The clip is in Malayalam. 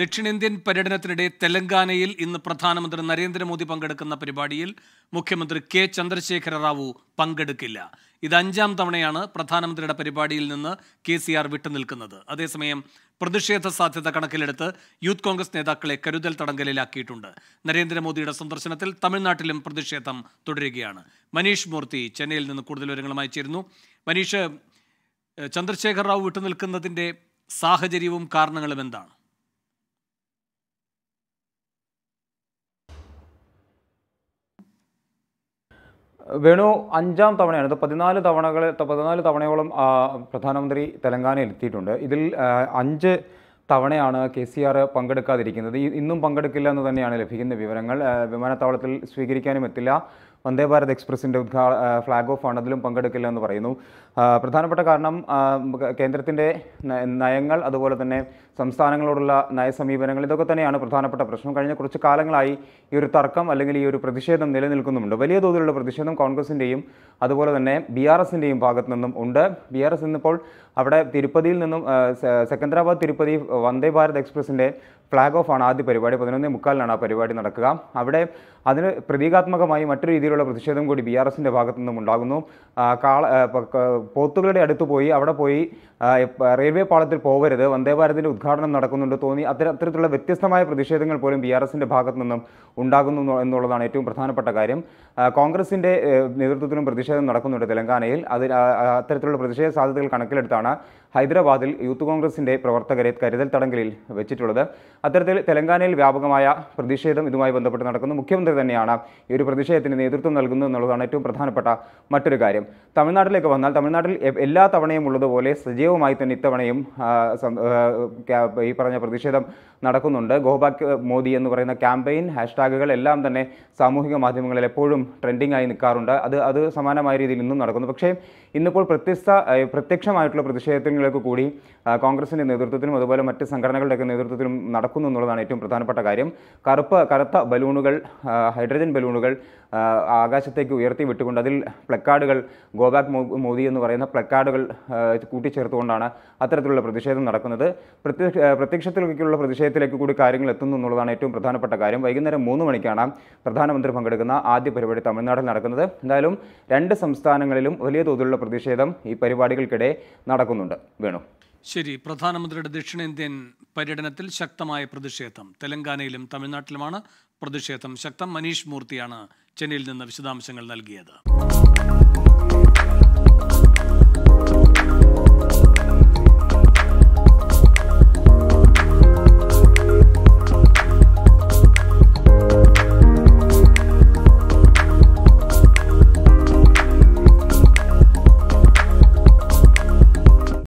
ദക്ഷിണേന്ത്യൻ പര്യടനത്തിനിടെ തെലങ്കാനയിൽ ഇന്ന് പ്രധാനമന്ത്രി നരേന്ദ്രമോദി പങ്കെടുക്കുന്ന പരിപാടിയിൽ മുഖ്യമന്ത്രി കെ ചന്ദ്രശേഖര റാവു പങ്കെടുക്കില്ല ഇത് അഞ്ചാം തവണയാണ് പ്രധാനമന്ത്രിയുടെ പരിപാടിയിൽ നിന്ന് കെ സി ആർ വിട്ടുനിൽക്കുന്നത് അതേസമയം പ്രതിഷേധ സാധ്യത കണക്കിലെടുത്ത് യൂത്ത് കോൺഗ്രസ് നേതാക്കളെ കരുതൽ തടങ്കലിലാക്കിയിട്ടുണ്ട് നരേന്ദ്രമോദിയുടെ സന്ദർശനത്തിൽ തമിഴ്നാട്ടിലും പ്രതിഷേധം തുടരുകയാണ് മനീഷ് മൂർത്തി ചെന്നൈയിൽ നിന്ന് കൂടുതൽ വിവരങ്ങളുമായി ചേരുന്നു മനീഷ് ചന്ദ്രശേഖർ റാവു വിട്ടുനിൽക്കുന്നതിൻ്റെ സാഹചര്യവും കാരണങ്ങളും എന്താണ് വേണു അഞ്ചാം തവണയാണ് ഇപ്പോൾ പതിനാല് തവണകൾ പതിനാല് തവണയോളം പ്രധാനമന്ത്രി തെലങ്കാനയിൽ എത്തിയിട്ടുണ്ട് ഇതിൽ അഞ്ച് തവണയാണ് കെ സി ആർ പങ്കെടുക്കാതിരിക്കുന്നത് ഇന്നും പങ്കെടുക്കില്ല എന്ന് തന്നെയാണ് ലഭിക്കുന്ന വിവരങ്ങൾ വിമാനത്താവളത്തിൽ സ്വീകരിക്കാനും എത്തില്ല വന്ദേ ഭാരത് എക്സ്പ്രസിൻ്റെ ഉദ്ഘാ ഫ്ലാഗ് ഓഫ് ആണ് അതിലും പങ്കെടുക്കില്ല എന്ന് പറയുന്നു പ്രധാനപ്പെട്ട കാരണം കേന്ദ്രത്തിൻ്റെ നയങ്ങൾ അതുപോലെ തന്നെ സംസ്ഥാനങ്ങളോടുള്ള നയസമീപനങ്ങൾ ഇതൊക്കെ തന്നെയാണ് പ്രധാനപ്പെട്ട പ്രശ്നം കഴിഞ്ഞ കുറച്ച് കാലങ്ങളായി ഈ ഒരു തർക്കം അല്ലെങ്കിൽ ഈ ഒരു പ്രതിഷേധം നിലനിൽക്കുന്നുമുണ്ട് വലിയ തോതിലുള്ള പ്രതിഷേധം കോൺഗ്രസിൻ്റെയും അതുപോലെ തന്നെ ബി ആർ എസിൻ്റെയും ഭാഗത്തു നിന്നും ഉണ്ട് ബി ആർ എസ് ഇന്നിപ്പോൾ അവിടെ തിരുപ്പതിയിൽ നിന്നും സെക്കന്ദരാബാദ് തിരുപ്പതി വന്ദേ ഭാരത് എക്സ്പ്രസിൻ്റെ ഫ്ലാഗ് ഓഫ് ആണ് ആദ്യ പരിപാടി പതിനൊന്നേ മുക്കാലിനാണ് ആ പരിപാടി നടക്കുക അവിടെ അതിന് പ്രതീകാത്മകമായി മറ്റു രീതിയിലുള്ള പ്രതിഷേധം കൂടി ബി ആർ എസിൻ്റെ ഭാഗത്തു നിന്നും ഉണ്ടാകുന്നു കാള പോത്തുകളുടെ അടുത്ത് പോയി അവിടെ പോയി റെയിൽവേ പാളത്തിൽ പോവരുത് വന്ദേ ഭാരതിൻ്റെ ഉദ്ഘാടനം നടക്കുന്നുണ്ട് തോന്നി അത്തരം അത്തരത്തിലുള്ള വ്യത്യസ്തമായ പ്രതിഷേധങ്ങൾ പോലും ബി ആർ എസിൻ്റെ ഭാഗത്തു നിന്നും ഉണ്ടാകുന്നു എന്നുള്ളതാണ് ഏറ്റവും പ്രധാനപ്പെട്ട കാര്യം കോൺഗ്രസിൻ്റെ നേതൃത്വത്തിലും പ്രതിഷേധം നടക്കുന്നുണ്ട് തെലങ്കാനയിൽ അതിൽ അത്തരത്തിലുള്ള പ്രതിഷേധ സാധ്യതകൾ കണക്കിലെടുത്താണ് ഹൈദരാബാദിൽ യൂത്ത് കോൺഗ്രസിൻ്റെ പ്രവർത്തകരെ കരുതൽ തടങ്കലിൽ വെച്ചിട്ടുള്ളത് അത്തരത്തിൽ തെലങ്കാനയിൽ വ്യാപകമായ പ്രതിഷേധം ഇതുമായി ബന്ധപ്പെട്ട് നടക്കുന്നു മുഖ്യമന്ത്രി തന്നെയാണ് ഈ ഒരു പ്രതിഷേധത്തിന് നേതൃത്വം നൽകുന്നത് എന്നുള്ളതാണ് ഏറ്റവും പ്രധാനപ്പെട്ട മറ്റൊരു കാര്യം തമിഴ്നാട്ടിലേക്ക് വന്നാൽ തമിഴ്നാട്ടിൽ എല്ലാ തവണയും ഉള്ളതുപോലെ സജീവമായി തന്നെ ഇത്തവണയും ഈ പറഞ്ഞ പ്രതിഷേധം നടക്കുന്നുണ്ട് ഗോബാക്ക് മോദി എന്ന് പറയുന്ന ക്യാമ്പയിൻ ഹാഷ്ടാഗുകൾ എല്ലാം തന്നെ സാമൂഹിക മാധ്യമങ്ങളിൽ എപ്പോഴും ട്രെൻഡിങ്ങായി ആയി നിൽക്കാറുണ്ട് അത് അത് സമാനമായ രീതിയിൽ ഇന്നും നടക്കുന്നു പക്ഷേ ഇന്നിപ്പോൾ പ്രത്യസ്ത പ്രത്യക്ഷമായിട്ടുള്ള പ്രതിഷേധങ്ങൾക്ക് കൂടി കോൺഗ്രസിൻ്റെ നേതൃത്വത്തിലും അതുപോലെ മറ്റ് സംഘടനകളുടെയൊക്കെ നേതൃത്വത്തിലും നടക്കും നടക്കുന്നു എന്നുള്ളതാണ് ഏറ്റവും പ്രധാനപ്പെട്ട കാര്യം കറുപ്പ് കറുത്ത ബലൂണുകൾ ഹൈഡ്രജൻ ബലൂണുകൾ ആകാശത്തേക്ക് ഉയർത്തി വിട്ടുകൊണ്ട് അതിൽ പ്ലക്കാർഡുകൾ ഗോബാക്ക് മോദി എന്ന് പറയുന്ന പ്ലക്കാർഡുകൾ കൂട്ടിച്ചേർത്തുകൊണ്ടാണ് അത്തരത്തിലുള്ള പ്രതിഷേധം നടക്കുന്നത് പ്രത്യക്ഷ പ്രത്യക്ഷത്തിലേക്കുള്ള പ്രതിഷേധത്തിലേക്ക് കൂടി കാര്യങ്ങൾ എത്തുന്നു എന്നുള്ളതാണ് ഏറ്റവും പ്രധാനപ്പെട്ട കാര്യം വൈകുന്നേരം മൂന്ന് മണിക്കാണ് പ്രധാനമന്ത്രി പങ്കെടുക്കുന്ന ആദ്യ പരിപാടി തമിഴ്നാട്ടിൽ നടക്കുന്നത് എന്തായാലും രണ്ട് സംസ്ഥാനങ്ങളിലും വലിയ തോതിലുള്ള പ്രതിഷേധം ഈ പരിപാടികൾക്കിടെ നടക്കുന്നുണ്ട് വേണു ശരി പ്രധാനമന്ത്രിയുടെ ദക്ഷിണേന്ത്യൻ പര്യടനത്തിൽ ശക്തമായ പ്രതിഷേധം തെലങ്കാനയിലും തമിഴ്നാട്ടിലുമാണ് പ്രതിഷേധം ശക്തം മനീഷ് മൂർത്തിയാണ് ചെന്നൈയിൽ നിന്ന് വിശദാംശങ്ങൾ നൽകിയത്